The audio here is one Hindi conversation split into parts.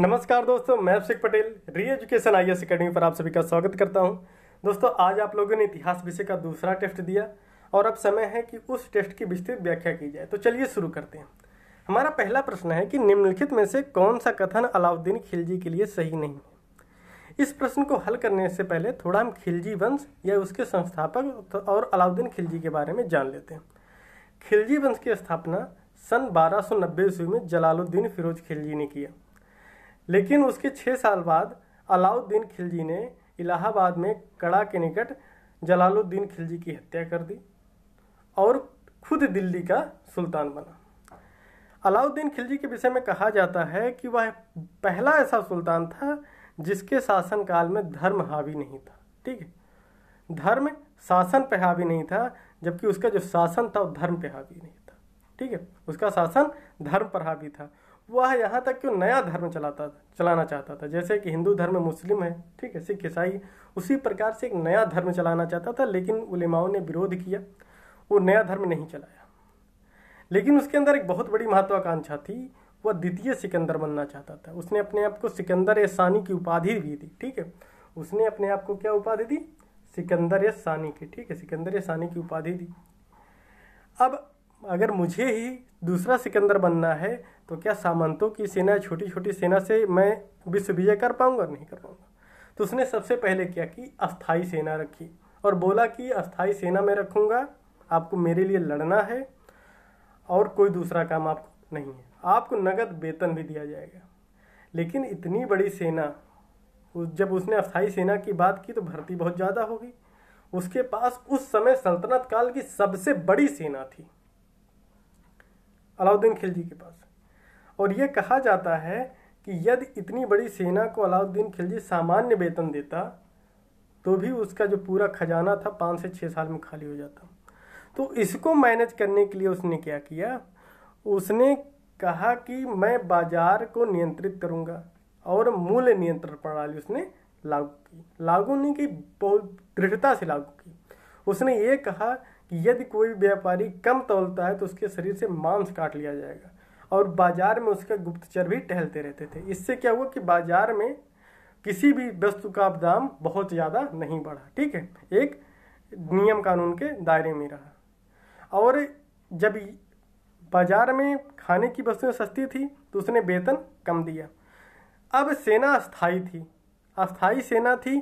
नमस्कार दोस्तों मैं अभिषेक पटेल री एजुकेशन आई एस अकेडमी पर आप सभी का स्वागत करता हूं दोस्तों आज आप लोगों ने इतिहास विषय का दूसरा टेस्ट दिया और अब समय है कि उस टेस्ट की विस्तृत व्याख्या की जाए तो चलिए शुरू करते हैं हमारा पहला प्रश्न है कि निम्नलिखित में से कौन सा कथन अलाउद्दीन खिलजी के लिए सही नहीं है इस प्रश्न को हल करने से पहले थोड़ा हम खिलजी वंश या उसके संस्थापक और अलाउद्दीन खिलजी के बारे में जान लेते हैं खिलजी वंश की स्थापना सन बारह ईस्वी में जलालुद्दीन फिरोज खिलजी ने किया लेकिन उसके छः साल बाद अलाउद्दीन खिलजी ने इलाहाबाद में कड़ा के निकट जलालुद्दीन खिलजी की हत्या कर दी और खुद दिल्ली का सुल्तान बना अलाउद्दीन खिलजी के विषय में कहा जाता है कि वह पहला ऐसा सुल्तान था जिसके शासनकाल में धर्म हावी नहीं था ठीक है धर्म शासन पे हावी नहीं था जबकि उसका जो शासन था वो धर्म पे हावी नहीं था ठीक है उसका शासन धर्म पर हावी था वह यहाँ तक कि नया धर्म चलाता था चलाना चाहता था जैसे कि हिंदू धर्म मुस्लिम है ठीक है सिख ईसाई उसी प्रकार से एक नया धर्म चलाना चाहता था लेकिन उलेमाओं ने विरोध किया वो नया धर्म नहीं चलाया लेकिन उसके अंदर एक बहुत बड़ी महत्वाकांक्षा थी वह द्वितीय सिकंदर बनना चाहता था उसने अपने आप को सिकंदर सानी की उपाधि भी दी ठीक है उसने अपने आप को क्या उपाधि दी सिकंदर सानी की ठीक है सिकंदर सानी की उपाधि दी अब अगर मुझे ही दूसरा सिकंदर बनना है तो क्या सामंतों की सेना छोटी छोटी सेना से मैं विश्व विजय कर पाऊंगा नहीं कर पाऊंगा तो उसने सबसे पहले किया कि अस्थाई सेना रखी और बोला कि अस्थाई सेना में रखूँगा आपको मेरे लिए लड़ना है और कोई दूसरा काम आपको नहीं है आपको नगद वेतन भी दिया जाएगा लेकिन इतनी बड़ी सेना जब उसने अस्थाई सेना की बात की तो भर्ती बहुत ज़्यादा होगी उसके पास उस समय सल्तनत काल की सबसे बड़ी सेना थी अलाउद्दीन खिलजी के पास और ये कहा जाता है कि यदि इतनी बड़ी सेना को अलाउद्दीन खिलजी सामान्य वेतन देता तो भी उसका जो पूरा खजाना था पाँच से छः साल में खाली हो जाता तो इसको मैनेज करने के लिए उसने क्या किया उसने कहा कि मैं बाजार को नियंत्रित करूंगा और मूल्य नियंत्रण प्रणाली उसने लागू की लागू नहीं की बहुत दृढ़ता से लागू की उसने ये कहा कि यदि कोई व्यापारी कम तोलता है तो उसके शरीर से मांस काट लिया जाएगा और बाजार में उसके गुप्तचर भी टहलते रहते थे इससे क्या हुआ कि बाजार में किसी भी वस्तु का दाम बहुत ज़्यादा नहीं बढ़ा ठीक है एक नियम कानून के दायरे में रहा और जब बाजार में खाने की वस्तुएं सस्ती थी तो उसने वेतन कम दिया अब सेना अस्थाई थी अस्थाई सेना थी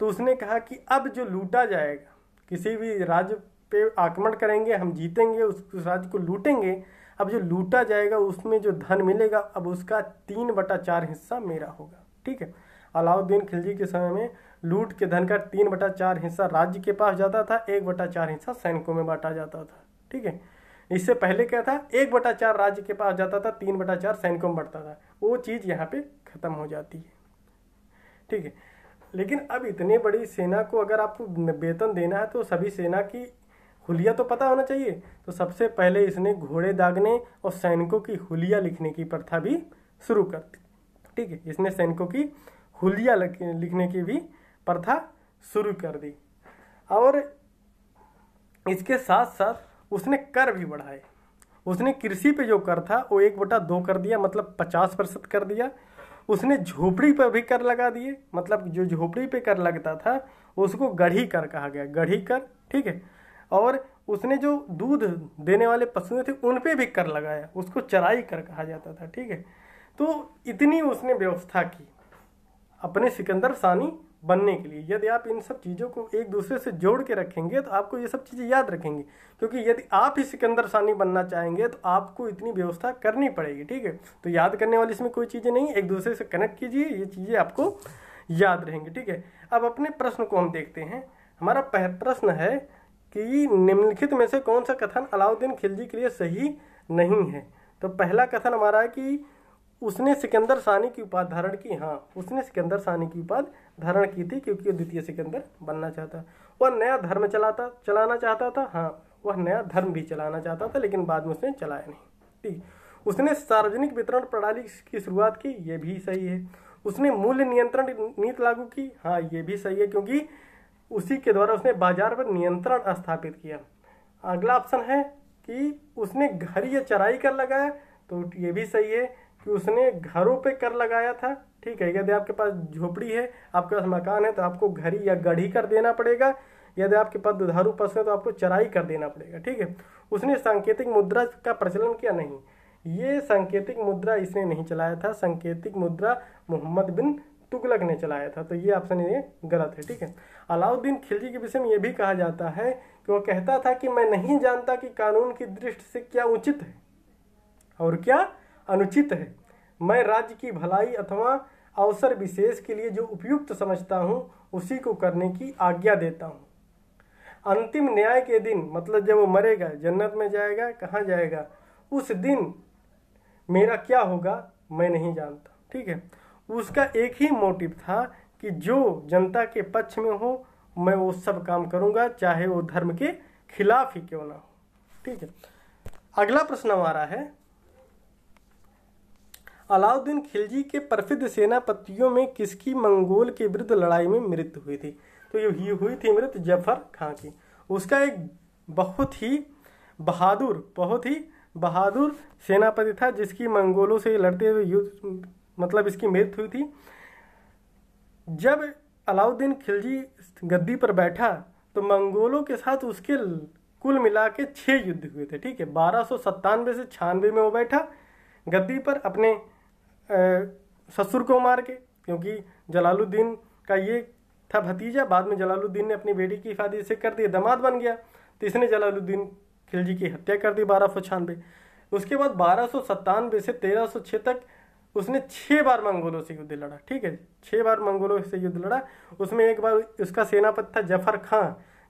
तो उसने कहा कि अब जो लूटा जाएगा किसी भी राज्य पे आक्रमण करेंगे हम जीतेंगे उस राज्य को लूटेंगे अब जो लूटा जाएगा उसमें जो धन मिलेगा अब उसका तीन बटा चार हिस्सा मेरा होगा ठीक है अलाउद्दीन खिलजी के समय में लूट के धन का तीन बटा चार हिस्सा राज्य के पास जाता था एक बटा चार हिस्सा सैनिकों में बांटा जाता था ठीक है इससे पहले क्या था एक बटा चार राज्य के पास जाता था तीन बटा चार सैनिकों में बढ़ता था वो चीज़ यहाँ पे ख़त्म हो जाती है ठीक है लेकिन अब इतने बड़ी सेना को अगर आपको वेतन देना है तो सभी सेना की हुलिया तो पता होना चाहिए तो सबसे पहले इसने घोड़े दागने और सैनिकों की हुलिया लिखने की प्रथा भी शुरू कर दी ठीक है इसने सैनिकों की हुलिया लिखने की भी प्रथा शुरू कर दी और इसके साथ साथ उसने कर भी बढ़ाए उसने कृषि पे जो कर था वो एक बटा दो कर दिया मतलब पचास प्रतिशत कर दिया उसने झोपड़ी पर भी कर लगा दिए मतलब जो झोपड़ी पे कर लगता था उसको गढ़ी कर कहा गया गढ़ी कर ठीक है और उसने जो दूध देने वाले पशुएं थे उन पे भी कर लगाया उसको चराई कर कहा जाता था ठीक है तो इतनी उसने व्यवस्था की अपने सिकंदर सानी बनने के लिए यदि आप इन सब चीज़ों को एक दूसरे से जोड़ के रखेंगे तो आपको ये सब चीज़ें याद रखेंगे क्योंकि यदि आप ही सिकंदर सानी बनना चाहेंगे तो आपको इतनी व्यवस्था करनी पड़ेगी ठीक है तो याद करने वाली इसमें कोई चीज़ें नहीं एक दूसरे से कनेक्ट कीजिए ये चीज़ें आपको याद रहेंगी ठीक है अब अपने प्रश्न को हम देखते हैं हमारा प्रश्न है कि निम्नलिखित में से कौन सा कथन अलाउद्दीन खिलजी के लिए सही नहीं है तो पहला कथन हमारा है कि उसने सिकंदर सानी की उपाधि धारण की हाँ उसने सिकंदर सानी की उपाधि धारण की थी क्योंकि वो द्वितीय सिकंदर बनना चाहता वह नया धर्म चलाता चलाना चाहता था हाँ वह नया धर्म भी चलाना चाहता था लेकिन बाद में उसने चलाया नहीं ठीक उसने सार्वजनिक वितरण प्रणाली की शुरुआत की ये भी सही है उसने मूल्य नियंत्रण नीति लागू की हाँ ये भी सही है क्योंकि उसी के द्वारा उसने बाजार पर नियंत्रण स्थापित किया अगला ऑप्शन है कि उसने घर या चराई कर लगाया तो ये भी सही है कि उसने घरों पे कर लगाया था ठीक है यदि आपके पास झोपड़ी है आपके पास मकान है तो आपको घरी या गढ़ी कर देना पड़ेगा यदि आपके पास दुधारू पशु है तो आपको चराई कर देना पड़ेगा ठीक है उसने सांकेतिक मुद्रा का प्रचलन किया नहीं ये सांकेतिक मुद्रा इसने नहीं चलाया था सांकेतिक मुद्रा मोहम्मद बिन तुगलक ने चलाया था तो ये ऑप्शन ये गलत है ठीक है अलाउद्दीन खिलजी के विषय में ये भी कहा जाता है कि वो कहता था कि मैं नहीं जानता कि कानून की दृष्टि से क्या उचित है और क्या अनुचित है मैं राज्य की भलाई अथवा अवसर विशेष के लिए जो उपयुक्त समझता हूँ उसी को करने की आज्ञा देता हूँ अंतिम न्याय के दिन मतलब जब वो मरेगा जन्नत में जाएगा कहाँ जाएगा उस दिन मेरा क्या होगा मैं नहीं जानता ठीक है उसका एक ही मोटिव था कि जो जनता के पक्ष में हो मैं वो सब काम करूंगा चाहे वो धर्म के खिलाफ ही क्यों ना हो ठीक है अगला प्रश्न हमारा है अलाउद्दीन खिलजी के प्रसिद्ध सेनापतियों में किसकी मंगोल के विरुद्ध लड़ाई में मृत्यु हुई थी तो ये हुई थी मृत जफर खां की उसका एक बहुत ही बहादुर बहुत ही बहादुर सेनापति था जिसकी मंगोलों से लड़ते हुए युद्ध मतलब इसकी मृत्यु हुई थी जब अलाउद्दीन खिलजी गद्दी पर बैठा तो मंगोलों के साथ उसके कुल मिला के छः युद्ध हुए थे ठीक है बारह सौ सत्तानवे से छियानवे में वो बैठा गद्दी पर अपने ससुर को मार के क्योंकि जलालुद्दीन का ये था भतीजा बाद में जलालुद्दीन ने अपनी बेटी की शादी से कर दी दमाद बन गया तो इसने जलालुद्दीन खिलजी की हत्या कर दी बारह सौ छियानवे उसके बाद बारह सौ सत्तानवे से तेरह सौ छः तक उसने छह बार मंगोलों से युद्ध लड़ा ठीक है छह बार मंगोलों से युद्ध लड़ा उसमें एक बार उसका सेनापति था जफर खां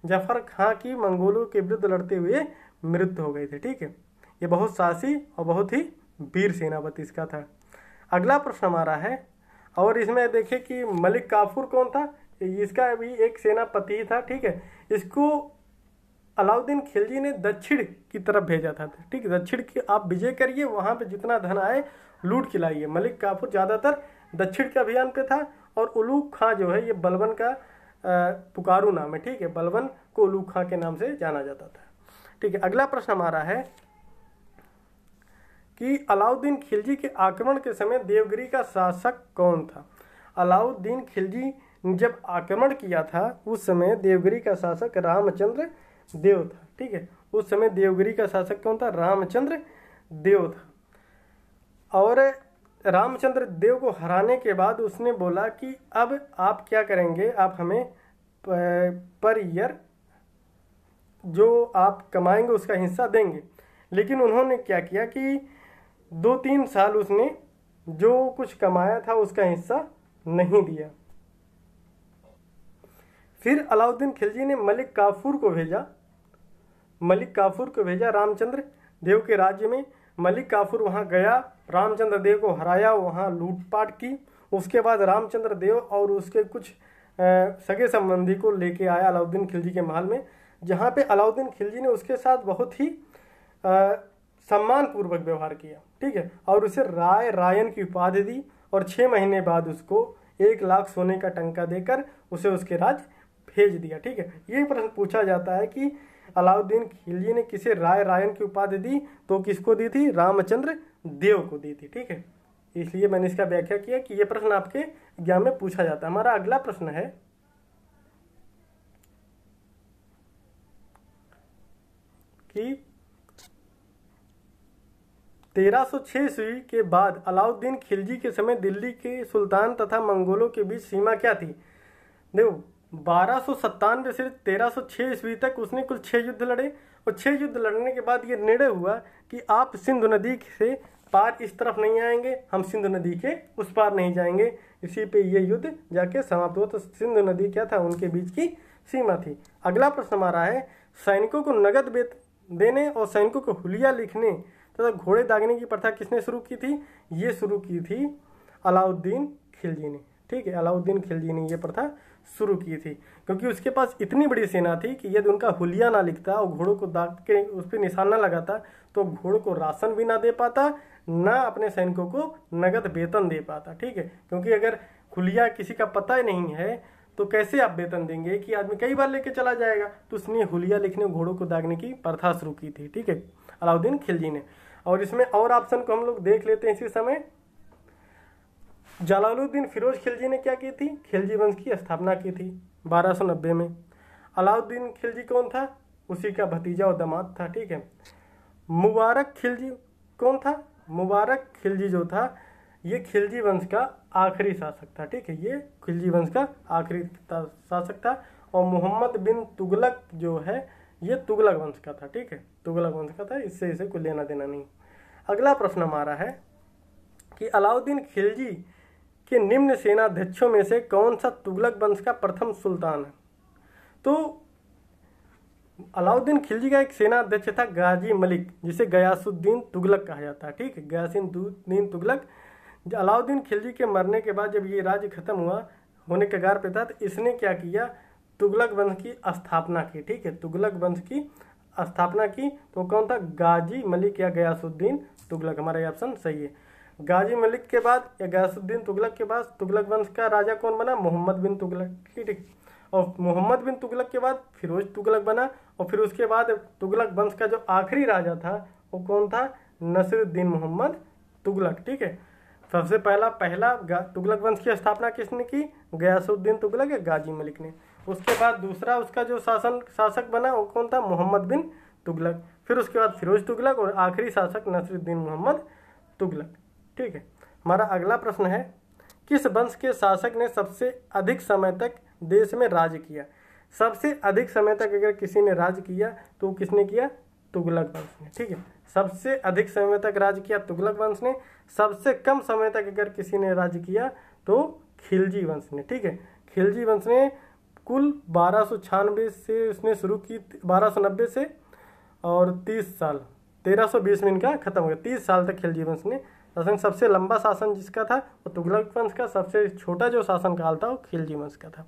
जफर खां की मंगोलों के विरुद्ध लड़ते हुए मृत्यु हो गई थी ठीक है ये बहुत साहसी और बहुत ही वीर सेनापति इसका था अगला प्रश्न हमारा है और इसमें देखिए कि मलिक काफूर कौन था इसका भी एक सेनापति था ठीक है इसको अलाउद्दीन खिलजी ने दक्षिण की तरफ भेजा था ठीक है दक्षिण की आप विजय करिए वहाँ पे जितना धन आए लूट खिलाई है मलिक काफूर ज़्यादातर दक्षिण के अभियान पे था और उलूक खां जो है ये बलबन का पुकारू नाम है ठीक है बलबन को उलूक खां के नाम से जाना जाता था ठीक है अगला प्रश्न हमारा है कि अलाउद्दीन खिलजी के आक्रमण के समय देवगिरी का शासक कौन था अलाउद्दीन खिलजी ने जब आक्रमण किया था उस समय देवगिरी का शासक रामचंद्र देव था ठीक है उस समय देवगिरी का शासक कौन था रामचंद्र देव था और रामचंद्र देव को हराने के बाद उसने बोला कि अब आप क्या करेंगे आप हमें पर ईयर जो आप कमाएंगे उसका हिस्सा देंगे लेकिन उन्होंने क्या किया कि दो तीन साल उसने जो कुछ कमाया था उसका हिस्सा नहीं दिया फिर अलाउद्दीन खिलजी ने मलिक काफूर को भेजा मलिक काफूर को भेजा रामचंद्र देव के राज्य में मलिक काफूर वहाँ गया रामचंद्र देव को हराया वहाँ लूटपाट की उसके बाद रामचंद्र देव और उसके कुछ सगे संबंधी को लेके आया अलाउद्दीन खिलजी के महल में जहाँ पे अलाउद्दीन खिलजी ने उसके साथ बहुत ही सम्मानपूर्वक व्यवहार किया ठीक है और उसे राय रायन की उपाधि दी और छः महीने बाद उसको एक लाख सोने का टंका देकर उसे उसके राज भेज दिया ठीक है ये प्रश्न पूछा जाता है कि अलाउद्दीन खिलजी ने किसे राय रायन की उपाधि दी तो किसको दी थी रामचंद्र देव को दी थी ठीक है इसलिए मैंने इसका व्याख्या किया कि यह प्रश्न आपके ज्ञान में पूछा जाता है हमारा अगला प्रश्न है कि 1306 ईस्वी के बाद अलाउद्दीन खिलजी के समय दिल्ली के सुल्तान तथा मंगोलों के बीच सीमा क्या थी देखो बारह सत्तानवे से तेरह सौ ईस्वी तक उसने कुल छः युद्ध लड़े और छह युद्ध लड़ने के बाद ये निर्णय हुआ कि आप सिंधु नदी से पार इस तरफ नहीं आएंगे हम सिंधु नदी के उस पार नहीं जाएंगे इसी पे ये युद्ध जाके समाप्त हुआ तो सिंधु नदी क्या था उनके बीच की सीमा थी अगला प्रश्न हमारा है सैनिकों को नगद वेत देने और सैनिकों को हुलिया लिखने तथा तो घोड़े दागने की प्रथा किसने शुरू की थी ये शुरू की थी अलाउद्दीन खिलजी ने ठीक है अलाउद्दीन खिलजी ने ये प्रथा शुरू की थी क्योंकि उसके पास इतनी बड़ी सेना थी कि यदि उनका हुलिया ना लिखता और घोड़ों को दाग के उस पर निशान ना लगाता तो घोड़ों को राशन भी ना दे पाता ना अपने सैनिकों को नगद वेतन दे पाता ठीक है क्योंकि अगर हुलिया किसी का पता ही नहीं है तो कैसे आप वेतन देंगे कि आदमी कई बार लेके चला जाएगा तो उसने हुलिया लिखने घोड़ों को दागने की प्रथा शुरू की थी ठीक है अलाउद्दीन खिलजी ने और इसमें और ऑप्शन को हम लोग देख लेते हैं इसी समय जलालुद्दीन फिरोज खिलजी ने क्या की थी खिलजी वंश की स्थापना की थी बारह सौ नब्बे में अलाउद्दीन खिलजी कौन था उसी का भतीजा और दामाद था ठीक है मुबारक खिलजी कौन था मुबारक खिलजी जो था ये खिलजी वंश का आखिरी शासक था ठीक है ये खिलजी वंश का आखिरी शासक था और मोहम्मद बिन तुगलक जो है ये तुगलक वंश का था ठीक है तुगलक वंश का था इससे इसे कोई लेना देना नहीं अगला प्रश्न हमारा है कि अलाउद्दीन खिलजी कि निम्न सेनाध्यक्षों में से कौन सा तुगलक वंश का प्रथम सुल्तान है तो अलाउद्दीन खिलजी का एक सेनाध्यक्ष था गाजी मलिक जिसे गयासुद्दीन तुगलक कहा जाता है ठीक है गयासुद्दीन तुगलक अलाउद्दीन खिलजी के मरने के बाद जब ये राज्य खत्म हुआ होने के कगार पे था तो इसने क्या किया तुगलक वंश की स्थापना की ठीक है तुगलक वंश की स्थापना की तो कौन था गाजी मलिक या गयासुद्दीन तुगलक हमारा ये ऑप्शन सही है गाजी मलिक के बाद या गयासुद्दीन तुगलक के बाद तुगलक वंश का राजा कौन बना मोहम्मद बिन तुगलक ठीक ठीक और मोहम्मद बिन तुगलक के बाद फिरोज तुगलक बना और फिर उसके बाद तुगलक वंश का जो आखिरी राजा था वो कौन था नसरुद्दीन मोहम्मद तुगलक ठीक है सबसे पहला पहला तुगलक वंश की स्थापना किसने की गयासुद्दीन तुगलक या गाजी मलिक ने उसके बाद दूसरा उसका जो शासन शासक बना वो कौन था मोहम्मद बिन तुगलक फिर उसके बाद फिरोज तुगलक और आखिरी शासक नसरुद्दीन मोहम्मद तुगलक ठीक है हमारा अगला प्रश्न है किस वंश के शासक ने सबसे अधिक समय तक देश में राज किया सबसे अधिक समय तक अगर किसी ने राज किया तो किसने किया तुगलक वंश ने ठीक है सबसे अधिक समय तक राज किया तुगलक वंश ने सबसे कम समय तक अगर किसी ने राज किया तो खिलजी वंश ने ठीक है खिलजी वंश ने कुल बारह से उसने शुरू की बारह से और तीस साल तेरह में इनका खत्म हो गया तीस साल तक खिलजी वंश ने शासन सबसे लंबा शासन जिसका था वो तुगलक वंश का सबसे छोटा जो शासन काल था वो खिलजी वंश का था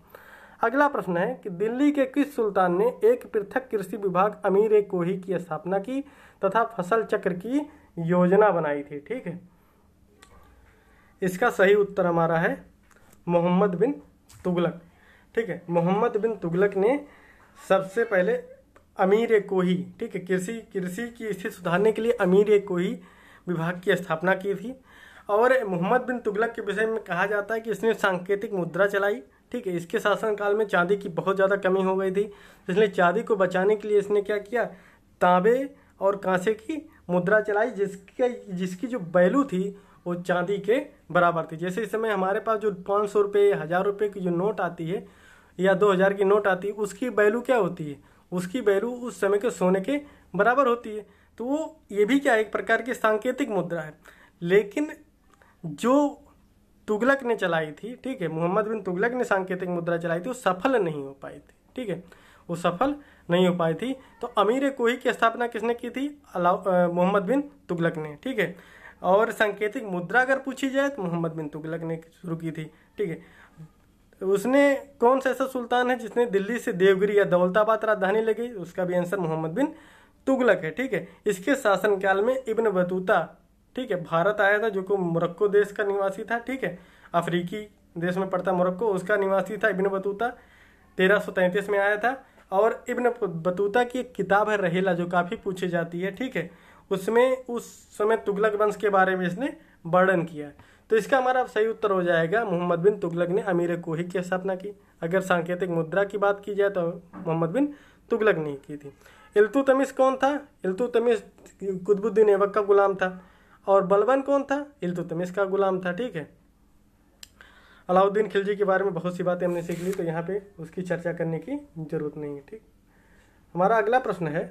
अगला प्रश्न है कि दिल्ली के किस सुल्तान ने एक पृथक कृषि विभाग अमीर ए कोही की स्थापना की तथा फसल चक्र की योजना बनाई थी ठीक है इसका सही उत्तर हमारा है मोहम्मद बिन तुगलक ठीक है मोहम्मद बिन तुगलक ने सबसे पहले अमीर ए कोही ठीक है कृषि कृषि की स्थिति सुधारने के लिए अमीर ए कोही विभाग की स्थापना की थी और मोहम्मद बिन तुगलक के विषय में कहा जाता है कि इसने सांकेतिक मुद्रा चलाई ठीक है इसके शासनकाल में चांदी की बहुत ज़्यादा कमी हो गई थी इसलिए चांदी को बचाने के लिए इसने क्या किया तांबे और कांसे की मुद्रा चलाई जिसके जिसकी जो वैल्यू थी वो चांदी के बराबर थी जैसे इस समय हमारे पास जो पाँच सौ रुपये हज़ार रुपये की जो नोट आती है या दो हज़ार की नोट आती है उसकी वैल्यू क्या होती है उसकी वैल्यू उस समय के सोने के बराबर होती है तो वो ये भी क्या है एक प्रकार की सांकेतिक मुद्रा है लेकिन जो तुगलक ने चलाई थी ठीक है मोहम्मद बिन तुगलक ने सांकेतिक मुद्रा चलाई थी वो सफल नहीं हो पाई थी ठीक है वो सफल नहीं हो पाई थी तो अमीर कोही की स्थापना किसने की थी मोहम्मद बिन तुगलक ने ठीक है और सांकेतिक मुद्रा अगर पूछी जाए तो मोहम्मद बिन तुगलक ने शुरू की थी ठीक है उसने कौन सा ऐसा सुल्तान है जिसने दिल्ली से देवगिरी या दौलताबाद राजधानी लगी उसका भी आंसर मोहम्मद बिन तुगलक है ठीक है इसके शासनकाल में इब्न बतूता ठीक है भारत आया था जो कि मोरक्को देश का निवासी था ठीक है अफ्रीकी देश में पड़ता मोरक्को उसका निवासी था इब्न बतूता तेरह में आया था और इब्न बतूता की एक किताब है रहेला जो काफ़ी पूछी जाती है ठीक है उसमें उस समय तुगलक वंश के बारे में इसने वर्णन किया तो इसका हमारा सही उत्तर हो जाएगा मोहम्मद बिन तुगलक ने अमीर कोहि की स्थापना की अगर सांकेतिक मुद्रा की बात की जाए तो मोहम्मद बिन तुगलक ने की थी इल्तु कौन था इल्तु तमिस कुतबुद्दीन ऐबक का गुलाम था और बलबन कौन था इल्तु का गुलाम था ठीक है अलाउद्दीन खिलजी के बारे में बहुत सी बातें हमने सीख ली तो यहाँ पे उसकी चर्चा करने की जरूरत नहीं है ठीक हमारा अगला प्रश्न है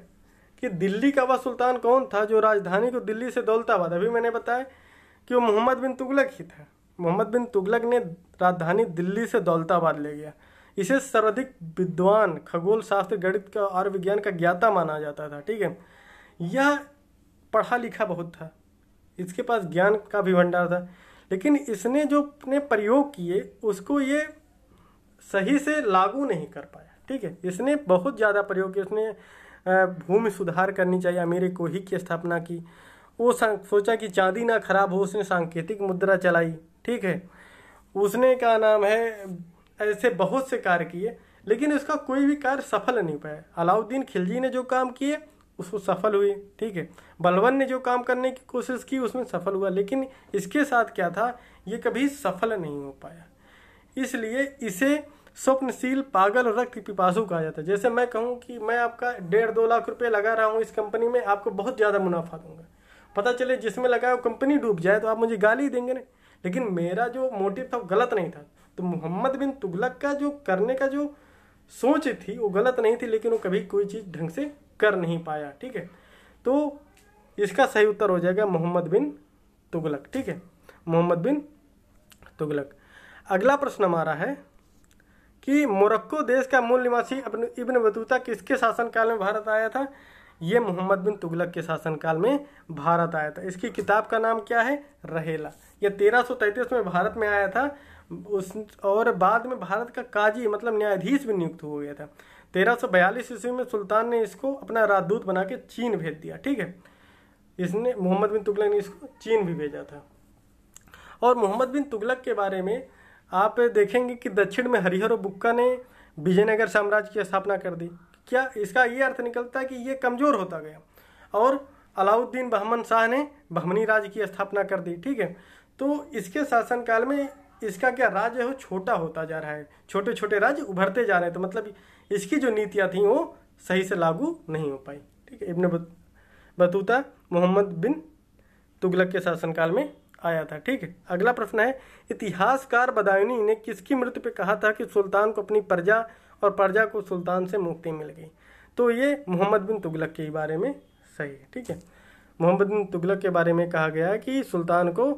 कि दिल्ली का वह सुल्तान कौन था जो राजधानी को दिल्ली से दौलताबाद अभी मैंने बताया कि वो मोहम्मद बिन तुगलक ही था मोहम्मद बिन तुगलक ने राजधानी दिल्ली से दौलताबाद ले गया इसे सर्वाधिक विद्वान खगोल शास्त्र गणित का और विज्ञान का ज्ञाता माना जाता था ठीक है यह पढ़ा लिखा बहुत था इसके पास ज्ञान का भी भंडार था लेकिन इसने जो अपने प्रयोग किए उसको ये सही से लागू नहीं कर पाया ठीक है इसने बहुत ज़्यादा प्रयोग किया इसने भूमि सुधार करनी चाहिए को ही की स्थापना की वो सोचा कि चांदी ना खराब हो उसने सांकेतिक मुद्रा चलाई ठीक है उसने क्या नाम है ऐसे बहुत से कार्य किए लेकिन इसका कोई भी कार्य सफल नहीं पाया अलाउद्दीन खिलजी ने जो काम किए उसको सफल हुई ठीक है बलवन ने जो काम करने की कोशिश की उसमें सफल हुआ लेकिन इसके साथ क्या था ये कभी सफल नहीं हो पाया इसलिए इसे स्वप्नशील पागल रक्त पिपासु कहा जाता है जैसे मैं कहूँ कि मैं आपका डेढ़ दो लाख रुपये लगा रहा हूँ इस कंपनी में आपको बहुत ज़्यादा मुनाफा दूंगा पता चले जिसमें लगाया वो कंपनी डूब जाए तो आप मुझे गाली देंगे ना लेकिन मेरा जो मोटिव था वो गलत नहीं था तो मोहम्मद बिन तुगलक का जो करने का जो सोच थी वो गलत नहीं थी लेकिन वो कभी कोई चीज़ ढंग से कर नहीं पाया ठीक है तो इसका सही उत्तर हो जाएगा मोहम्मद बिन तुगलक ठीक है मोहम्मद बिन तुगलक अगला प्रश्न हमारा है कि मोरक्को देश का मूल निवासी अपने इब्न बतूता किसके शासनकाल में भारत आया था ये मोहम्मद बिन तुगलक के शासनकाल में भारत आया था इसकी किताब का नाम क्या है रहेला यह तेरह में भारत में आया था उस और बाद में भारत का काजी मतलब न्यायाधीश भी नियुक्त हो गया था तेरह सौ बयालीस ईस्वी में सुल्तान ने इसको अपना राजदूत बना के चीन भेज दिया ठीक है इसने मोहम्मद बिन तुगलक ने इसको चीन भी भेजा था और मोहम्मद बिन तुगलक के बारे में आप देखेंगे कि दक्षिण में हरिहर बुक्का ने विजयनगर साम्राज्य की स्थापना कर दी क्या इसका ये अर्थ निकलता है कि ये कमज़ोर होता गया और अलाउद्दीन बहमन शाह ने बहमनी राज्य की स्थापना कर दी ठीक है तो इसके शासनकाल में इसका क्या राज्य है वो छोटा होता जा रहा है छोटे छोटे राज्य उभरते जा रहे हैं तो मतलब इसकी जो नीतियाँ थी वो सही से लागू नहीं हो पाई ठीक है इब्न बतूता मोहम्मद बिन तुगलक के शासनकाल में आया था ठीक है अगला प्रश्न है इतिहासकार बदायूनी ने किसकी मृत्यु पे कहा था कि सुल्तान को अपनी प्रजा और प्रजा को सुल्तान से मुक्ति मिल गई तो ये मोहम्मद बिन तुगलक के बारे में सही है ठीक है मोहम्मद बिन तुगलक के बारे में कहा गया है कि सुल्तान को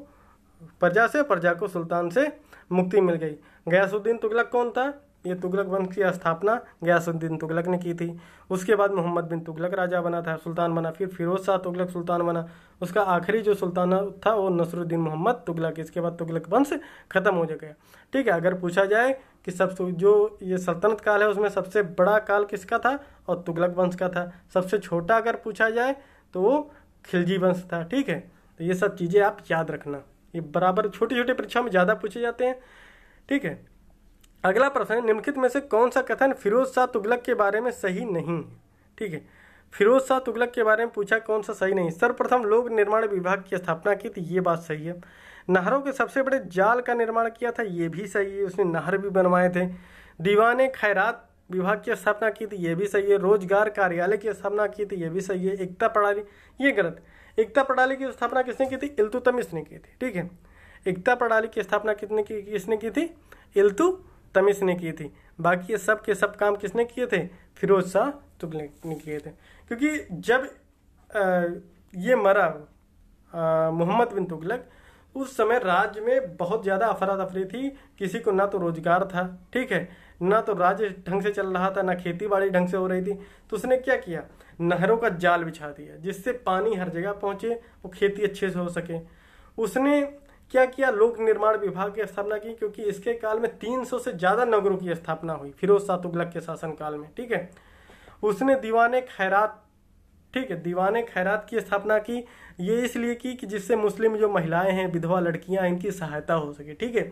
प्रजा से प्रजा को सुल्तान से मुक्ति मिल गई गयासुद्दीन तुगलक कौन था ये तुगलक वंश की स्थापना गयासुद्दीन तुगलक ने की थी उसके बाद मोहम्मद बिन तुगलक राजा बना था सुल्तान बना फिर फिरोज शाह तुगलक सुल्तान बना उसका आखिरी जो सुल्तान था वो नसरुद्दीन मोहम्मद तुगलक इसके बाद तुगलक वंश खत्म हो जाएगा ठीक है अगर पूछा जाए कि सब जो ये सल्तनत काल है उसमें सबसे बड़ा काल किसका था और तुगलक वंश का था सबसे छोटा अगर पूछा जाए तो वो खिलजी वंश था ठीक है तो ये सब चीज़ें आप याद रखना ये बराबर छोटी छोटी परीक्षा में ज़्यादा पूछे जाते हैं ठीक है अगला प्रश्न निम्नलिखित में से कौन सा कथन फिरोज शाह तुगलक के बारे में सही नहीं है ठीक है फिरोज शाह तुगलक के बारे में पूछा कौन सा सही नहीं सर्वप्रथम लोक निर्माण विभाग की स्थापना की थी ये बात सही है नहरों के सबसे बड़े जाल का निर्माण किया था ये भी सही है उसने नहर भी बनवाए थे दीवाने खैरात विभाग की स्थापना की थी ये भी सही है रोजगार कार्यालय की स्थापना की थी ये भी सही है एकता प्रणाली ये गलत एकता प्रणाली की स्थापना किसने की थी इल्तुतमिस ने की थी ठीक है एकता प्रणाली की स्थापना कितने की किसने की थी इल्तु तमिस ने की थी बाकी ये सब के सब काम किसने किए थे फिरोज शाह तुगलक ने किए थे क्योंकि जब आ, ये मरा मोहम्मद बिन तुगलक उस समय राज्य में बहुत ज़्यादा अफरा तफरी थी किसी को ना तो रोजगार था ठीक है ना तो राज्य ढंग से चल रहा था ना खेती बाड़ी ढंग से हो रही थी तो उसने क्या किया नहरों का जाल बिछा दिया जिससे पानी हर जगह पहुंचे और खेती अच्छे से हो सके उसने क्या किया लोक निर्माण विभाग की स्थापना की क्योंकि इसके काल में 300 से ज़्यादा नगरों की स्थापना हुई फिरोज शाह तुगलक के शासन काल में ठीक है उसने दीवाने खैरात ठीक है दीवाने खैरात की स्थापना की ये इसलिए की कि जिससे मुस्लिम जो महिलाएं हैं विधवा लड़कियां इनकी सहायता हो सके ठीक है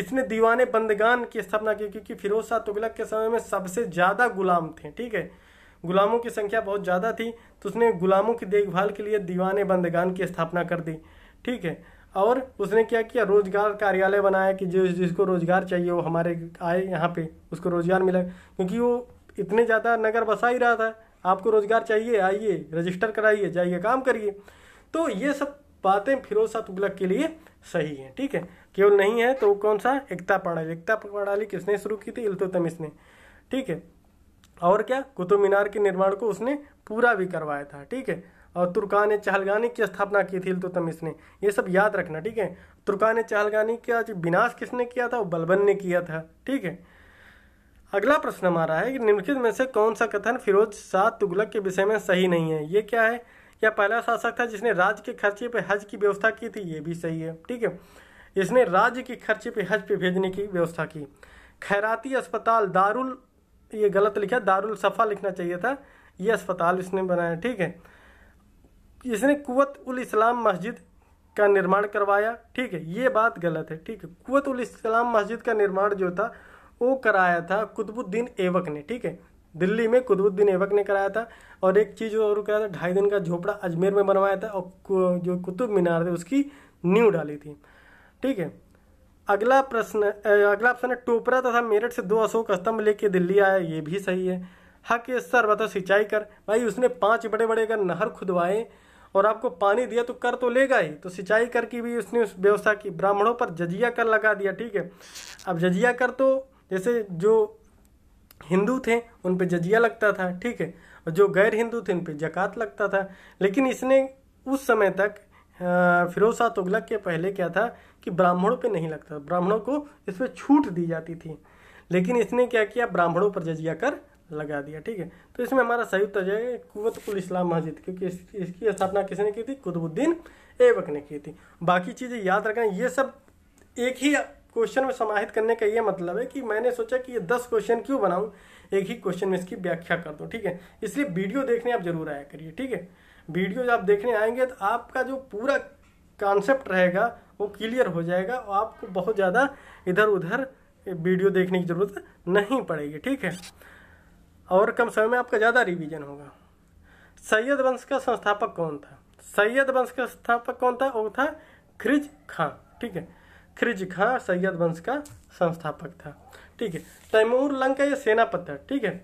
इसने दीवाने बंदगान की स्थापना की क्योंकि फिरोज शाह तुगलक के समय में सबसे ज़्यादा गुलाम थे ठीक है गुलामों की संख्या बहुत ज़्यादा थी तो उसने गुलामों की देखभाल के लिए दीवाने बंदगान की स्थापना कर दी ठीक है और उसने क्या किया रोजगार कार्यालय बनाया कि जिस जिसको रोजगार चाहिए वो हमारे आए यहाँ पे उसको रोजगार मिला क्योंकि वो इतने ज़्यादा नगर बसा ही रहा था आपको रोजगार चाहिए आइए रजिस्टर कराइए जाइए काम करिए तो ये सब बातें फिरोज शाह तुगलक के लिए सही हैं ठीक है केवल नहीं है तो कौन सा एकता प्रणाली एकता प्रणाली किसने शुरू की थी इल्तुतमिश ने ठीक है और क्या कुतुब मीनार के निर्माण को उसने पूरा भी करवाया था ठीक है और तुर्कान चहलगानी की स्थापना की थी तो ने ये सब याद रखना ठीक है तुर्कान चहलगानी का जो विनाश किसने किया था वो बलबन ने किया था ठीक है अगला प्रश्न हमारा है कि निम्नलिखित में से कौन सा कथन फिरोज शाह तुगलक के विषय में सही नहीं है ये क्या है या पहला शासक था जिसने राज्य के खर्चे पर हज की व्यवस्था की थी ये भी सही है ठीक है इसने राज्य के खर्चे पर हज पे भेजने की व्यवस्था की खैराती अस्पताल दारुल ये गलत लिखा दारुल सफ़ा लिखना चाहिए था ये अस्पताल इसने बनाया ठीक है इसने कुत उल इस्लाम मस्जिद का निर्माण करवाया ठीक है ये बात गलत है ठीक है कुत उल इस्लाम मस्जिद का निर्माण जो था वो कराया था कुतुबुद्दीन एवक ने ठीक है दिल्ली में कुतुबुद्दीन एवक ने कराया था और एक चीज़ और कराया था ढाई दिन का झोपड़ा अजमेर में बनवाया था और जो कुतुब मीनार थे उसकी नींव डाली थी ठीक है अगला प्रश्न अगला ऑप्शन है टोपरा तथा मेरठ से दो अशोक स्तंभ लेके दिल्ली आया ये भी सही है हक ये सर बताओ सिंचाई कर भाई उसने पांच बड़े बड़े अगर नहर खुदवाए और आपको पानी दिया तो कर तो लेगा ही तो सिंचाई कर की भी उसने उस व्यवस्था की ब्राह्मणों पर जजिया कर लगा दिया ठीक है अब जजिया कर तो जैसे जो हिंदू थे उन पर जजिया लगता था ठीक है और जो गैर हिंदू थे उन पर जक़ात लगता था लेकिन इसने उस समय तक फिरोजा तुगलक के पहले क्या था कि ब्राह्मणों पे नहीं लगता ब्राह्मणों को इसमें छूट दी जाती थी लेकिन इसने क्या किया ब्राह्मणों पर जजिया कर लगा दिया ठीक है तो इसमें हमारा सही उत्तर जाएगा कुतुल इस्लाम मस्जिद क्योंकि इस, इसकी स्थापना किसने की थी कुतुबुद्दीन ऐबक ने की थी बाकी चीज़ें याद रखना ये सब एक ही क्वेश्चन में समाहित करने का ये मतलब है कि मैंने सोचा कि ये दस क्वेश्चन क्यों बनाऊँ एक ही क्वेश्चन में इसकी व्याख्या कर दूँ ठीक है इसलिए वीडियो देखने आप जरूर आया करिए ठीक है वीडियो जब आप देखने आएंगे तो आपका जो पूरा कॉन्सेप्ट रहेगा वो क्लियर हो जाएगा और आपको बहुत ज़्यादा इधर उधर वीडियो देखने की ज़रूरत नहीं पड़ेगी ठीक है और कम समय में आपका ज़्यादा रिवीजन होगा सैयद वंश का संस्थापक कौन था सैयद वंश का संस्थापक कौन था वो था ख्रिज खां ठीक है ख्रिज खां सैयद वंश का संस्थापक था ठीक है तैमूर लंग का ये सेनापत था ठीक है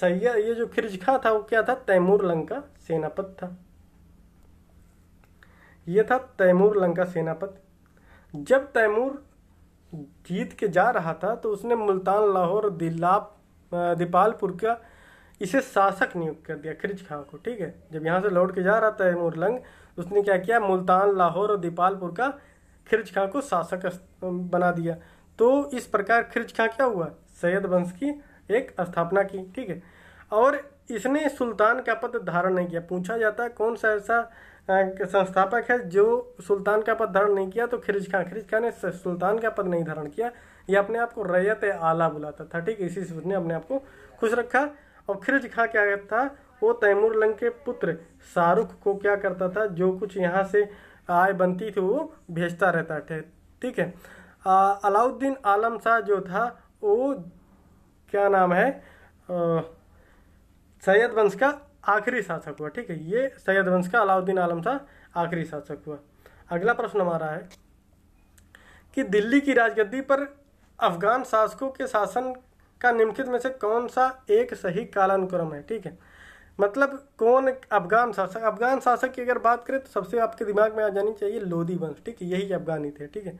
सैयद ये जो ख्रिज खां था वो क्या था तैमूर लंग का सेनापत था यह था तैमूर लंका सेनापति जब तैमूर जीत के जा रहा था तो उसने मुल्तान लाहौर दिलाप दीपालपुर का इसे शासक नियुक्त कर दिया खिरिज खां को ठीक है जब यहाँ से लौट के जा रहा था लंग उसने क्या किया मुल्तान लाहौर और दीपालपुर का खिरज खां को शासक बना दिया तो इस प्रकार खिरज खां क्या हुआ सैयद वंश की एक स्थापना की ठीक है और इसने सुल्तान का पद धारण नहीं किया पूछा जाता है कौन सा ऐसा संस्थापक है जो सुल्तान का पद धारण नहीं किया तो खिरिज खां खिरिज खां ने सुल्तान का पद नहीं धारण किया यह अपने आप को रैयत आला बुलाता था ठीक इसी से उसने अपने आप को खुश रखा और खिरिज खां क्या था वो तैमूर लंग के पुत्र शाहरुख को क्या करता था जो कुछ यहाँ से आय बनती थी वो भेजता रहता थे ठीक है अलाउद्दीन आलम शाह जो था वो क्या नाम है सैयद वंश का आखिरी शासक हुआ ठीक है ये सैयद वंश का अलाउद्दीन आलम था आखिरी शासक हुआ अगला प्रश्न हमारा है कि दिल्ली की राजगद्दी पर अफगान शासकों के शासन का निम्नलिखित में से कौन सा एक सही कालानुक्रम है ठीक है मतलब कौन अफगान शासक अफगान शासक की अगर बात करें तो सबसे आपके दिमाग में आ जानी चाहिए लोधी वंश ठीक है यही अफगानी थे ठीक है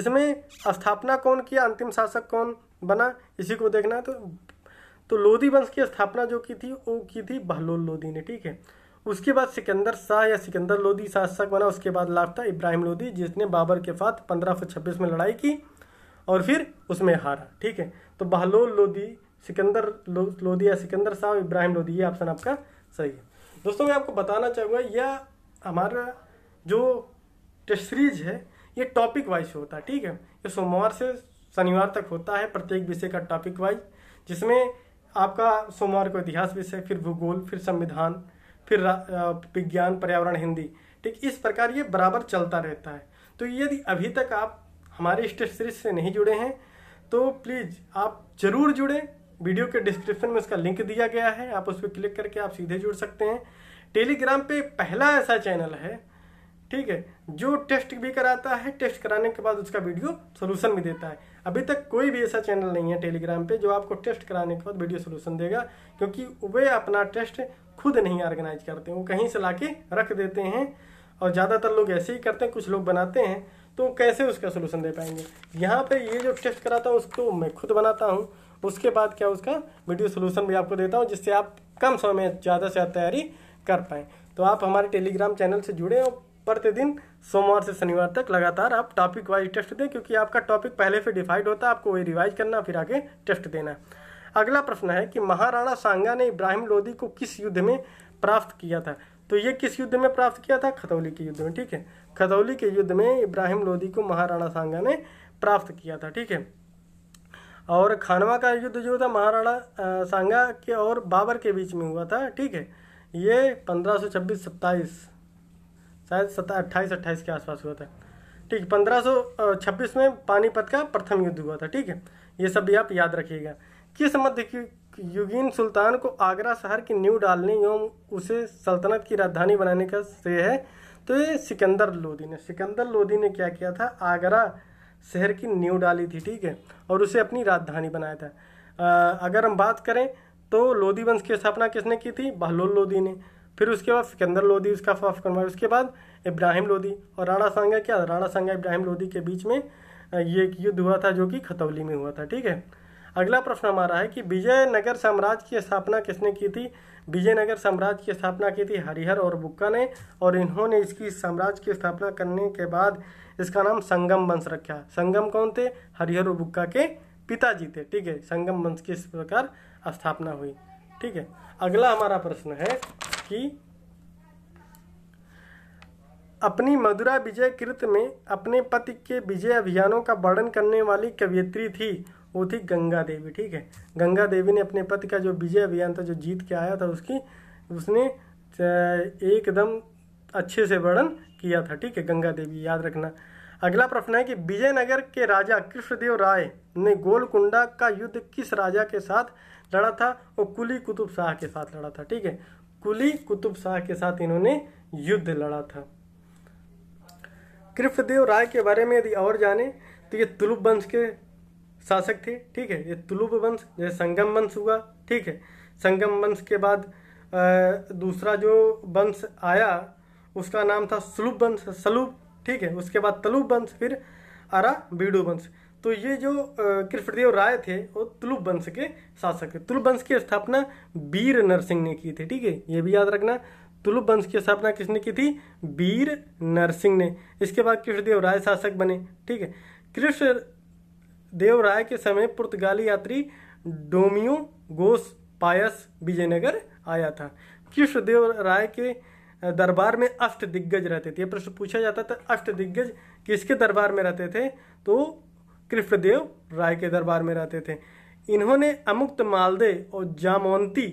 इसमें स्थापना कौन किया अंतिम शासक कौन बना इसी को देखना है तो तो लोधी वंश की स्थापना जो की थी वो की थी बहलोल लोधी ने ठीक है उसके बाद सिकंदर शाह या सिकंदर लोधी शासक बना उसके बाद था इब्राहिम लोधी जिसने बाबर के साथ पंद्रह में लड़ाई की और फिर उसमें हारा ठीक है तो बहलोल लोधी सिकंदर लोधी या सिकंदर शाह इब्राहिम लोधी ये ऑप्शन आपका सही है दोस्तों मैं आपको बताना चाहूँगा यह हमारा जो टेस्ट सीरीज है ये टॉपिक वाइज होता है ठीक है ये सोमवार से शनिवार तक होता है प्रत्येक विषय का टॉपिक वाइज जिसमें आपका सोमवार को इतिहास विषय फिर भूगोल फिर संविधान फिर विज्ञान पर्यावरण हिंदी ठीक इस प्रकार ये बराबर चलता रहता है तो यदि अभी तक आप हमारे स्टेट सीरीज से नहीं जुड़े हैं तो प्लीज़ आप जरूर जुड़ें वीडियो के डिस्क्रिप्शन में उसका लिंक दिया गया है आप उस पर क्लिक करके आप सीधे जुड़ सकते हैं टेलीग्राम पे पहला ऐसा चैनल है ठीक है जो टेस्ट भी कराता है टेस्ट कराने के बाद उसका वीडियो सोल्यूशन भी देता है अभी तक कोई भी ऐसा चैनल नहीं है टेलीग्राम पे जो आपको टेस्ट कराने के बाद वीडियो सोल्यूशन देगा क्योंकि वे अपना टेस्ट खुद नहीं ऑर्गेनाइज करते वो कहीं से ला रख देते हैं और ज़्यादातर लोग ऐसे ही करते हैं कुछ लोग बनाते हैं तो कैसे उसका सोल्यूशन दे पाएंगे यहाँ पर ये जो टेस्ट कराता हूँ उसको मैं खुद बनाता हूँ उसके बाद क्या उसका वीडियो सोल्यूशन भी आपको देता हूँ जिससे आप कम समय में ज़्यादा से ज़्यादा तैयारी कर पाएँ तो आप हमारे टेलीग्राम चैनल से जुड़े और प्रतिदिन सोमवार से शनिवार तक लगातार आप टॉपिक वाइज टेस्ट दें क्योंकि आपका टॉपिक पहले से डिफाइड होता है आपको वही रिवाइज करना फिर आगे टेस्ट देना अगला प्रश्न है कि महाराणा सांगा ने इब्राहिम लोधी को किस युद्ध में प्राप्त किया था तो ये किस युद्ध में प्राप्त किया था खतौली के युद्ध में ठीक है खतौली के युद्ध में इब्राहिम लोधी को महाराणा सांगा ने प्राप्त किया था ठीक है और खानवा का युद्ध जो था महाराणा सांगा के और बाबर के बीच में हुआ था ठीक है ये पंद्रह सौ छब्बीस सत्ताईस शायद सता अट्ठाईस अट्ठाईस के आसपास हुआ था ठीक पंद्रह सौ छब्बीस में पानीपत का प्रथम युद्ध हुआ था ठीक है ये सब भी आप याद रखिएगा किस मध्य युगीन सुल्तान को आगरा शहर की नींव डालने एवं उसे सल्तनत की राजधानी बनाने का श्रेय है तो ये सिकंदर लोदी ने सिकंदर लोदी ने क्या किया था आगरा शहर की नींव डाली थी ठीक है और उसे अपनी राजधानी बनाया था आ, अगर हम बात करें तो लोधी वंश की स्थापना किसने की थी बहलोल लोदी ने फिर उसके बाद सिकंदर लोधी उसका फाफ करवाया उसके बाद इब्राहिम लोधी और राणा सांगा क्या राणा सांगा इब्राहिम लोधी के बीच में ये एक युद्ध हुआ था जो कि खतौली में हुआ था ठीक है अगला प्रश्न हमारा है कि विजयनगर साम्राज्य की स्थापना किसने की थी विजयनगर साम्राज्य की स्थापना की थी हरिहर और बुक्का ने और इन्होंने इसकी साम्राज्य की स्थापना करने के बाद इसका नाम संगम वंश रखा संगम कौन थे हरिहर और बुक्का के पिताजी थे ठीक है संगम वंश की इस प्रकार स्थापना हुई ठीक है अगला हमारा प्रश्न है की अपनी मधुरा विजय कृत में अपने पति के विजय अभियानों का वर्णन करने वाली कवियत्री थी वो थी गंगा देवी ठीक है गंगा देवी ने अपने पति का जो विजय अभियान था जो जीत के आया था उसकी उसने एकदम अच्छे से वर्णन किया था ठीक है गंगा देवी याद रखना अगला प्रश्न है कि विजयनगर के राजा कृष्णदेव राय ने गोलकुंडा का युद्ध किस राजा के साथ लड़ा था वो कुली कुतुब शाह के साथ लड़ा था ठीक है कुली कुतुब शाह के साथ इन्होंने युद्ध लड़ा था कृष्णदेव राय के बारे में यदि और जाने तो ये तुलुप वंश के शासक थे ठीक है ये तुलुप वंश जैसे संगम वंश हुआ ठीक है संगम वंश के बाद दूसरा जो वंश आया उसका नाम था सुलुप वंश सलुप ठीक है उसके बाद तलुप वंश फिर अरा बीडू वंश तो ये जो कृष्णदेव राय थे वो तुलुप वंश के शासक थे तुलुप वंश की स्थापना वीर नरसिंह ने की थी ठीक है ये भी याद रखना तुलुप वंश की स्थापना किसने की थी वीर नरसिंह ने इसके बाद कृष्णदेव राय शासक बने ठीक है कृष्ण देव राय के समय पुर्तगाली यात्री डोमियो गोस पायस विजयनगर आया था कृष्णदेव राय के दरबार में अष्ट दिग्गज रहते थे प्रश्न पूछा जाता था अष्ट दिग्गज किसके दरबार में रहते थे तो कृष्णदेव राय के दरबार में रहते थे इन्होंने अमुक्त मालदे और जामौंती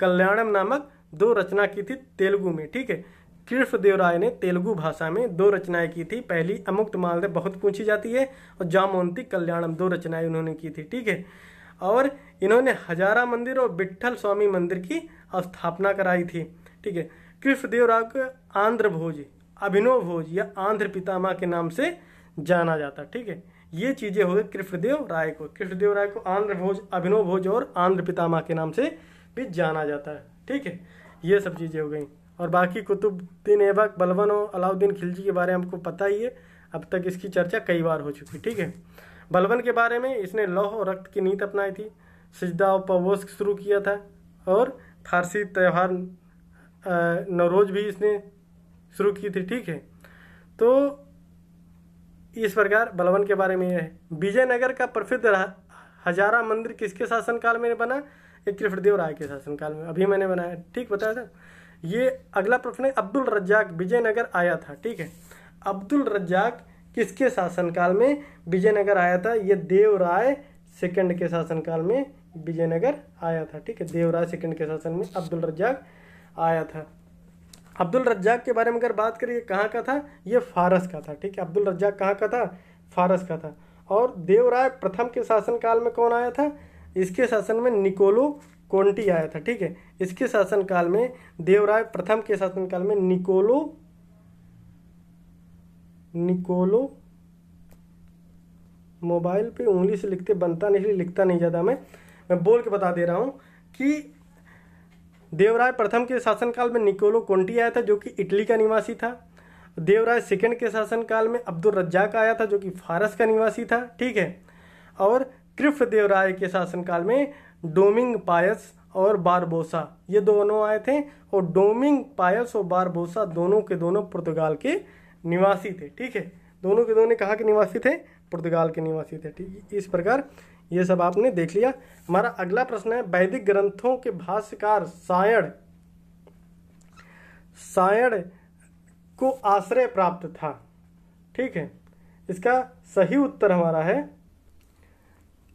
कल्याणम नामक दो रचना की थी तेलुगु में ठीक है कृष्णदेव राय ने तेलुगु भाषा में दो रचनाएं की थी पहली अमुक्त मालदे बहुत पूछी जाती है और जामौंती कल्याणम दो रचनाएं उन्होंने की थी ठीक है और इन्होंने हजारा मंदिर और विट्ठल स्वामी मंदिर की स्थापना कराई थी ठीक है कृष्णदेव राय को आंध्र भोज अभिनव भोज या आंध्र पितामा के नाम से जाना जाता ठीक है ये चीजें हो गई कृष्णदेव राय को कृष्णदेव राय को आंध्र भोज अभिनव भोज और आंध्र पितामा के नाम से भी जाना जाता है ठीक है ये सब चीज़ें हो गई और बाकी कुतुबुद्दीन ऐबक बलवन और अलाउद्दीन खिलजी के बारे में हमको पता ही है अब तक इसकी चर्चा कई बार हो चुकी ठीक है बलवन के बारे में इसने लौह और रक्त की नीति अपनाई थी सजदा उपवास शुरू किया था और फारसी त्यौहार नवरोज भी इसने शुरू की थी ठीक है तो इस प्रकार बलवन के बारे में यह है विजयनगर का प्रसिद्ध हजारा मंदिर किसके शासनकाल में बना ये कृष्णदेव राय के शासनकाल में अभी मैंने बनाया ठीक बताया था ये अगला प्रश्न है अब्दुल रज्जाक विजयनगर आया था ठीक है अब्दुल रज्जाक किसके शासनकाल में विजयनगर आया था ये देवराय सेकंड के शासनकाल में विजयनगर आया था ठीक है देवराय सेकंड के शासन में अब्दुल रज्जाक आया था अब्दुल रज्जाक के बारे में अगर बात करें कहाँ का था ये फारस का था ठीक है अब्दुल रज्जाक कहाँ का था फारस का था और देवराय प्रथम के शासनकाल में कौन आया था इसके शासन में निकोलो कोंटी आया था ठीक है इसके शासनकाल में देवराय प्रथम के शासनकाल में निकोलो निकोलो मोबाइल पे उंगली से लिखते बनता नहीं लिखता नहीं ज़्यादा मैं मैं बोल के बता दे रहा हूँ कि देवराय प्रथम के शासनकाल में निकोलो कोंटी आया था जो कि इटली का निवासी था देवराय सेकंड के शासनकाल में अब्दुल रज्जाक आया था जो कि फारस का निवासी था ठीक है और कृफ देवराय के शासनकाल में डोमिंग पायस और बारबोसा ये दोनों आए थे और डोमिंग पायस और बारबोसा दोनों के दोनों पुर्तगाल के निवासी थे ठीक है दोनों के दोनों कहाँ के निवासी थे पुर्तगाल के निवासी थे ठीक इस प्रकार ये सब आपने देख लिया हमारा अगला प्रश्न है वैदिक ग्रंथों के भाष्यकार सायण सायण को आश्रय प्राप्त था ठीक है इसका सही उत्तर हमारा है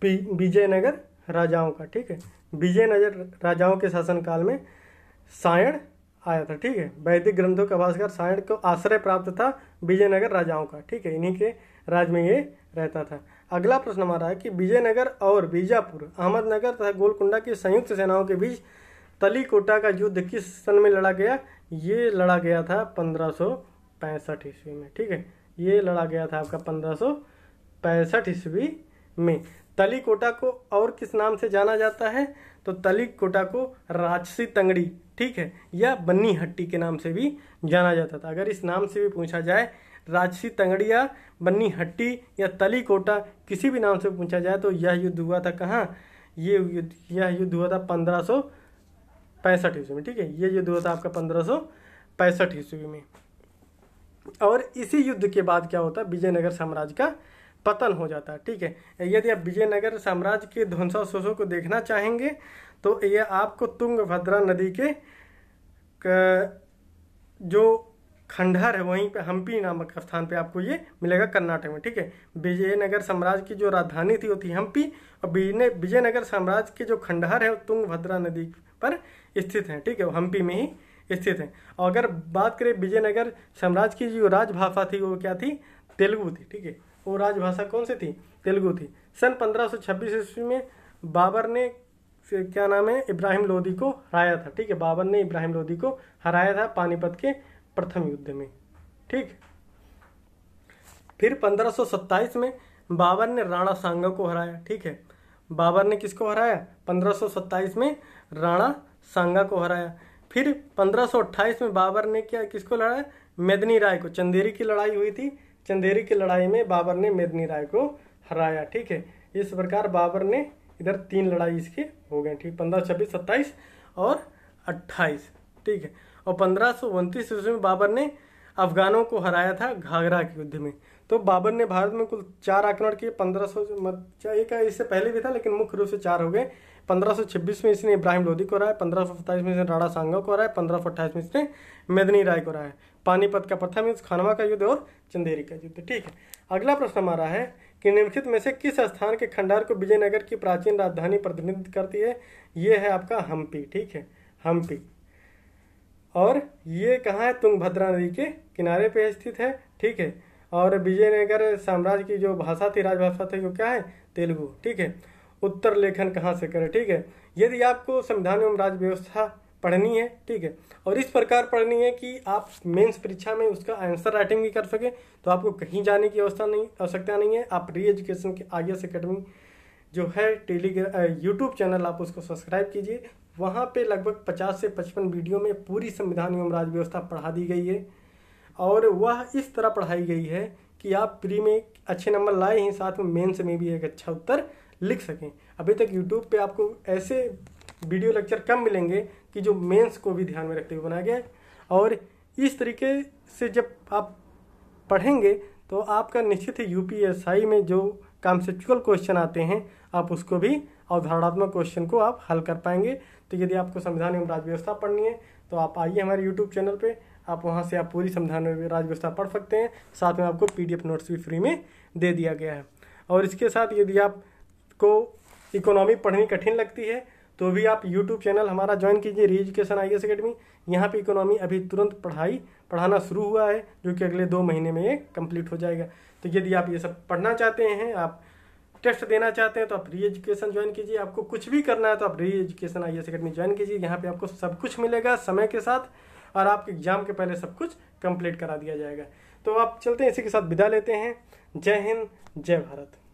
विजयनगर राजाओं का ठीक है विजयनगर राजाओं के शासनकाल में सायण आया था ठीक है वैदिक ग्रंथों का भाषकर सायण को आश्रय प्राप्त था विजयनगर राजाओं का ठीक है इन्हीं के राज में ये रहता था अगला प्रश्न हमारा है कि विजयनगर और बीजापुर अहमदनगर तथा गोलकुंडा की संयुक्त सेनाओं के बीच तलीकोटा का युद्ध किस सन में लड़ा गया ये लड़ा गया था पंद्रह ईस्वी में ठीक है ये लड़ा गया था आपका पंद्रह ईस्वी में तलीकोटा को और किस नाम से जाना जाता है तो तलीकोटा को राजसी तंगड़ी ठीक है या बन्नी हट्टी के नाम से भी जाना जाता था अगर इस नाम से भी पूछा जाए राजसी तंगड़िया बन्नी हट्टी या तली कोटा किसी भी नाम से पूछा जाए तो यह युद्ध हुआ था कहाँ ये युद्ध यह युद्ध हुआ था पंद्रह सौ पैंसठ ईस्वी में ठीक है ये युद्ध हुआ था आपका पंद्रह सौ पैंसठ ईस्वी में और इसी युद्ध के बाद क्या होता है विजयनगर साम्राज्य का पतन हो जाता है ठीक है यदि आप विजयनगर साम्राज्य के ध्वंसावशेषों को देखना चाहेंगे तो यह आपको तुंगभद्रा नदी के जो खंडहर है वहीं पे हम्पी नामक स्थान पे आपको ये मिलेगा कर्नाटक में ठीक है विजयनगर साम्राज्य की जो राजधानी थी वो थी हम्पी और विजयनगर साम्राज्य के जो खंडहर है तुंग भद्रा नदी पर स्थित है ठीक है हम्पी में ही स्थित है और अगर बात करें विजयनगर साम्राज्य की जो राजभाषा थी वो क्या थी तेलुगु थी ठीक है वो राजभाषा कौन सी थी तेलुगु थी सन पंद्रह ईस्वी में बाबर ने क्या नाम है इब्राहिम लोदी को हराया था ठीक है बाबर ने इब्राहिम लोदी को हराया था पानीपत के प्रथम युद्ध में ठीक फिर 1527 में बाबर ने राणा सांगा को हराया ठीक है बाबर ने किसको हराया 1527 में राणा सांगा को हराया फिर 1528 में बाबर ने क्या किसको लड़ाया मेदनी राय को चंदेरी की लड़ाई हुई थी चंदेरी की लड़ाई में बाबर ने मेदनी राय को हराया ठीक है इस प्रकार बाबर ने इधर तीन लड़ाई इसके हो गए ठीक पंद्रह छब्बीस सत्ताईस और अट्ठाईस ठीक है और पंद्रह ईस्वी में बाबर ने अफगानों को हराया था घाघरा के युद्ध में तो बाबर ने भारत में कुल चार आक्रमण किए पंद्रह सौ एक इससे पहले भी था लेकिन मुख्य रूप से चार हो गए पंद्रह में इसने इब्राहिम लोधी को हराया पंद्रह सौ सत्ताईस में इसने राणा सांगा को हराया पंद्रह सौ में इसने मेदनी राय को हराया पानीपत का प्रथम युद्ध खानवा का युद्ध और चंदेरी का युद्ध ठीक है अगला प्रश्न हमारा है कि निम्नलिखित में से किस स्थान के खंडार को विजयनगर की प्राचीन राजधानी प्रतिनिधित्व करती है ये है आपका हम्पी ठीक है हम्पी और ये कहाँ है तुंगभद्रा नदी के किनारे पे स्थित है ठीक है और विजयनगर साम्राज्य की जो भाषा थी राजभाषा थी वो क्या है तेलुगु ठीक है उत्तर लेखन कहाँ से करें ठीक है यदि आपको संविधान एवं राज्य व्यवस्था पढ़नी है ठीक है और इस प्रकार पढ़नी है कि आप मेंस परीक्षा में उसका आंसर राइटिंग भी कर सकें तो आपको कहीं जाने की अवस्था नहीं आवश्यकता नहीं है आप री एजुकेशन के आगे से अकेडमी जो है टेलीग्राम यूट्यूब चैनल आप उसको सब्सक्राइब कीजिए वहाँ पे लगभग 50 से 55 वीडियो में पूरी संविधान एवं राज्य व्यवस्था पढ़ा दी गई है और वह इस तरह पढ़ाई गई है कि आप प्री में अच्छे नंबर लाए हैं साथ में मेन्स में भी एक अच्छा उत्तर लिख सकें अभी तक यूट्यूब पे आपको ऐसे वीडियो लेक्चर कम मिलेंगे कि जो मेन्स को भी ध्यान में रखते हुए बनाया गया है और इस तरीके से जब आप पढ़ेंगे तो आपका निश्चित ही यूपीएसआई में जो कॉन्सेप्चुअल क्वेश्चन आते हैं आप उसको भी अवधारणात्मक क्वेश्चन को आप हल कर पाएंगे तो यदि आपको संविधान एवं राज्य व्यवस्था पढ़नी है तो आप आइए हमारे यूट्यूब चैनल पर आप वहाँ से आप पूरी संविधान एवं राज्य व्यवस्था पढ़ सकते हैं साथ में आपको पी नोट्स भी फ्री में दे दिया गया है और इसके साथ यदि आपको इकोनॉमी पढ़नी कठिन लगती है तो भी आप YouTube चैनल हमारा ज्वाइन कीजिए री एजुकेशन आई एस अकेडमी यहाँ पर इकोनॉमी अभी तुरंत पढ़ाई पढ़ाना शुरू हुआ है जो कि अगले दो महीने में ये कंप्लीट हो जाएगा तो यदि आप ये सब पढ़ना चाहते हैं आप टेस्ट देना चाहते हैं तो आप री एजुकेशन ज्वाइन कीजिए आपको कुछ भी करना है तो आप re education I S academy join कीजिए यहाँ पे आपको सब कुछ मिलेगा समय के साथ और आपके एग्जाम के पहले सब कुछ कंप्लीट करा दिया जाएगा तो आप चलते हैं इसी के साथ विदा लेते हैं जय हिंद जय भारत